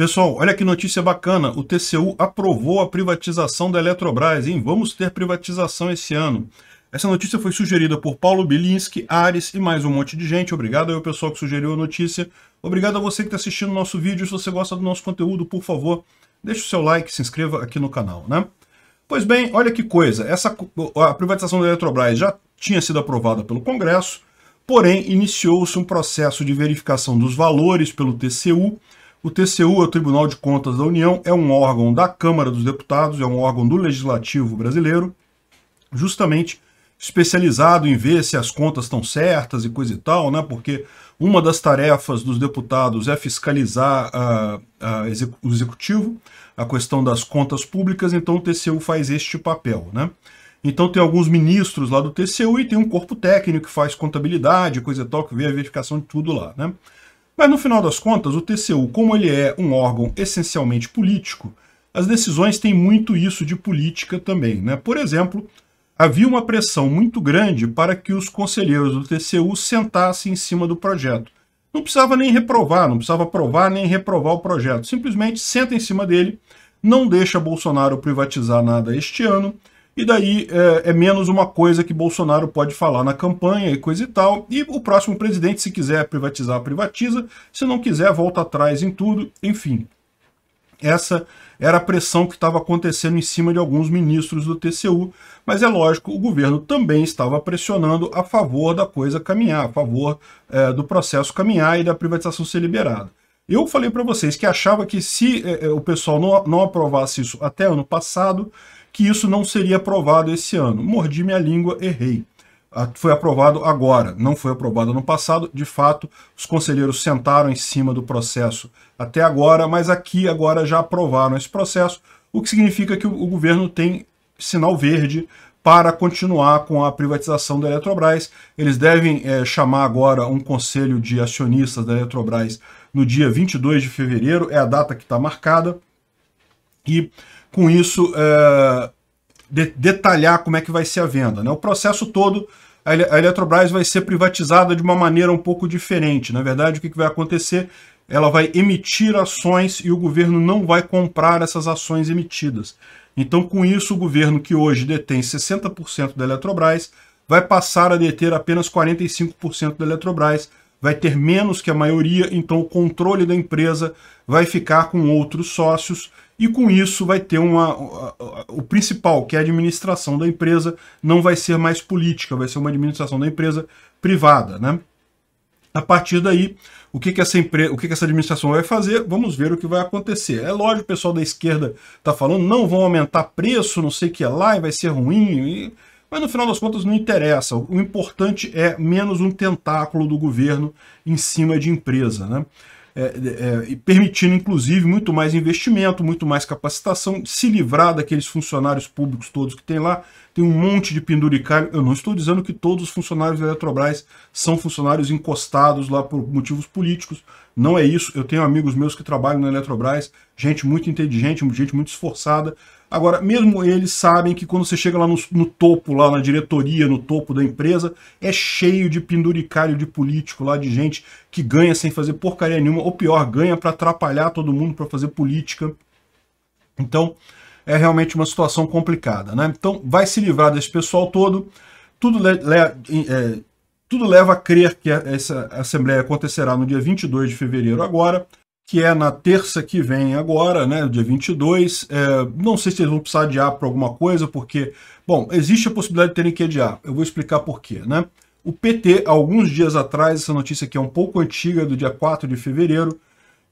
Pessoal, olha que notícia bacana. O TCU aprovou a privatização da Eletrobras, hein? Vamos ter privatização esse ano. Essa notícia foi sugerida por Paulo Bilinski, Ares e mais um monte de gente. Obrigado ao pessoal que sugeriu a notícia. Obrigado a você que está assistindo o nosso vídeo. Se você gosta do nosso conteúdo, por favor, deixe o seu like, se inscreva aqui no canal, né? Pois bem, olha que coisa. Essa, a privatização da Eletrobras já tinha sido aprovada pelo Congresso, porém iniciou-se um processo de verificação dos valores pelo TCU, o TCU, é o Tribunal de Contas da União, é um órgão da Câmara dos Deputados, é um órgão do Legislativo brasileiro, justamente especializado em ver se as contas estão certas e coisa e tal, né? porque uma das tarefas dos deputados é fiscalizar a, ah, a ah, o executivo, a questão das contas públicas, então o TCU faz este papel. Né? Então tem alguns ministros lá do TCU e tem um corpo técnico que faz contabilidade, coisa e tal, que vê a verificação de tudo lá. Né? Mas no final das contas, o TCU, como ele é um órgão essencialmente político, as decisões têm muito isso de política também. Né? Por exemplo, havia uma pressão muito grande para que os conselheiros do TCU sentassem em cima do projeto. Não precisava nem reprovar, não precisava aprovar nem reprovar o projeto. Simplesmente senta em cima dele, não deixa Bolsonaro privatizar nada este ano, e daí é, é, menos uma coisa que Bolsonaro pode falar na campanha e coisa e tal. E o próximo presidente, se quiser privatizar, privatiza, se não quiser, volta atrás em tudo, enfim. Essa era a pressão que estava acontecendo em cima de alguns ministros do TCU, mas é lógico, o governo também estava pressionando a favor da coisa caminhar, a favor é, do processo caminhar e da privatização ser liberada. Eu falei para vocês que achava que se é, é o pessoal não, não aprovasse isso até ano passado, que isso não seria aprovado esse ano. Mordi minha língua, errei. Foi aprovado agora, não foi aprovado ano passado. De fato, os conselheiros sentaram em cima do processo até agora, mas aqui agora já aprovaram esse processo, o que significa que o, o governo tem sinal verde para continuar com a privatização da Eletrobras. Eles devem é, chamar agora um conselho de acionistas da Eletrobras no dia 22 de fevereiro, é a data que está marcada. E com isso, é, de, detalhar como é que vai ser a venda. Né? O processo todo, a, a Eletrobras vai ser privatizada de uma maneira um pouco diferente. Na verdade, o que, que vai acontecer? Ela vai emitir ações e o governo não vai comprar essas ações emitidas. Então, com isso, o governo que hoje detém 60% da Eletrobras vai passar a deter apenas 45% da Eletrobras, vai ter menos que a maioria, então o controle da empresa vai ficar com outros sócios e com isso vai ter uma o principal, que é a administração da empresa, não vai ser mais política, vai ser uma administração da empresa privada, né? A partir daí, o que, que, essa, empresa, o que, que essa administração vai fazer? Vamos ver o que vai acontecer. É lógico, o pessoal da esquerda está falando, não vão aumentar preço, não sei o que é lá, e vai ser ruim. E mas no final das contas não interessa. O importante é menos um tentáculo do governo em cima de empresa, né? É, é, permitindo, inclusive, muito mais investimento, muito mais capacitação, se livrar daqueles funcionários públicos todos que tem lá. Tem um monte de penduricário. Eu não estou dizendo que todos os funcionários da Eletrobras são funcionários encostados lá por motivos políticos. Não é isso. Eu tenho amigos meus que trabalham na Eletrobras, gente muito inteligente, gente muito esforçada. Agora, mesmo eles sabem que quando você chega lá no, no topo, lá na diretoria, no topo da empresa, é cheio de penduricário de político lá, de gente que ganha sem fazer porcaria nenhuma, ou pior, ganha para atrapalhar todo mundo para fazer política. Então, é realmente uma situação complicada, né? Então, vai se livrar desse pessoal todo. Tudo é, tudo leva a crer que essa assembleia acontecerá no dia 22 de fevereiro agora, que é na terça que vem agora, né, dia 22. É, não sei se eles vão precisar adiar para alguma coisa, porque, bom, existe a possibilidade de terem que adiar. Eu vou explicar por quê, né? O PT, alguns dias atrás, essa notícia aqui é um pouco antiga, do dia 4 de fevereiro,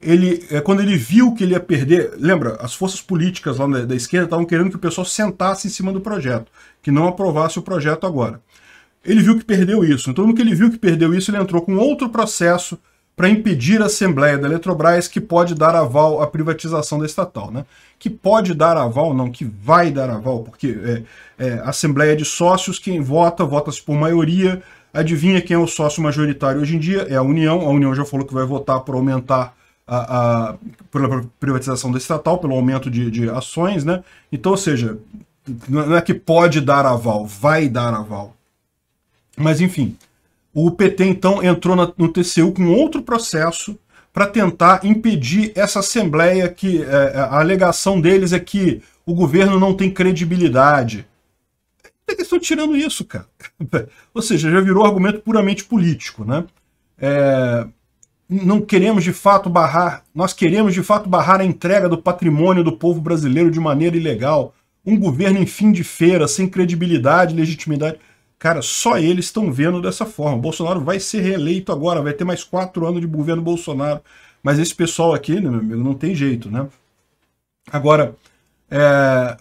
ele, é, quando ele viu que ele ia perder, lembra, as forças políticas lá da, da esquerda estavam querendo que o pessoal sentasse em cima do projeto, que não aprovasse o projeto agora ele viu que perdeu isso. Então, no que ele viu que perdeu isso, ele entrou com outro processo para impedir a Assembleia da Eletrobras, que pode dar aval à privatização da estatal. Né? Que pode dar aval, não, que vai dar aval, porque é, é, Assembleia de Sócios, quem vota, vota-se por maioria. Adivinha quem é o sócio majoritário hoje em dia? É a União. A União já falou que vai votar por aumentar a, a, pela privatização da estatal, pelo aumento de, de ações, né? Então, ou seja, não é que pode dar aval, vai dar aval. Mas, enfim, o PT, então, entrou na, no TCU com outro processo para tentar impedir essa Assembleia que é, é, a alegação deles é que o governo não tem credibilidade. Eles estão tirando isso, cara. Ou seja, já virou argumento puramente político, né? É, não queremos de fato barrar, nós queremos de fato barrar a entrega do patrimônio do povo brasileiro de maneira ilegal. Um governo em fim de feira, sem credibilidade, legitimidade. Cara, só eles estão vendo dessa forma. Bolsonaro vai ser reeleito agora, vai ter mais quatro anos de governo Bolsonaro. Mas esse pessoal aqui, né, meu amigo, não tem jeito, né? Agora, é,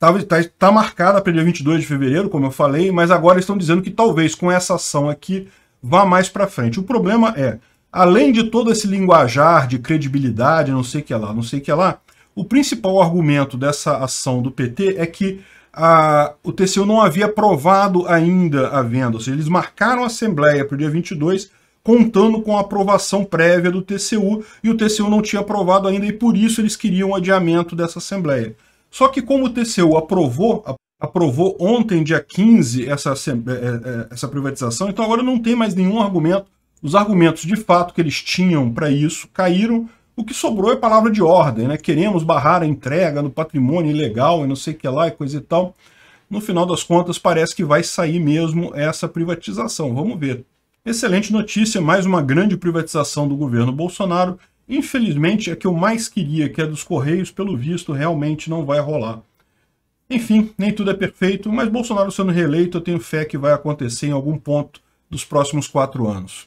tá, tá, tá marcada para dia 22 de fevereiro, como eu falei, mas agora estão dizendo que talvez com essa ação aqui vá mais para frente. O problema é, além de todo esse linguajar de credibilidade, não sei o que lá, não sei o que lá, o principal argumento dessa ação do PT é que a, o TCU não havia aprovado ainda a venda, ou seja, eles marcaram a assembleia para o dia 22, contando com a aprovação prévia do TCU, e o TCU não tinha aprovado ainda, e por isso eles queriam o adiamento dessa assembleia. Só que como o TCU aprovou, aprovou ontem, dia 15, essa, é, é, essa privatização, então agora não tem mais nenhum argumento. Os argumentos de fato que eles tinham para isso caíram, o que sobrou é palavra de ordem, né? Queremos barrar a entrega no patrimônio ilegal e não sei o que lá e coisa e tal. No final das contas, parece que vai sair mesmo essa privatização. Vamos ver. Excelente notícia, mais uma grande privatização do governo Bolsonaro. Infelizmente, a que eu mais queria, que é dos Correios, pelo visto, realmente não vai rolar. Enfim, nem tudo é perfeito, mas Bolsonaro sendo reeleito, eu tenho fé que vai acontecer em algum ponto dos próximos quatro anos.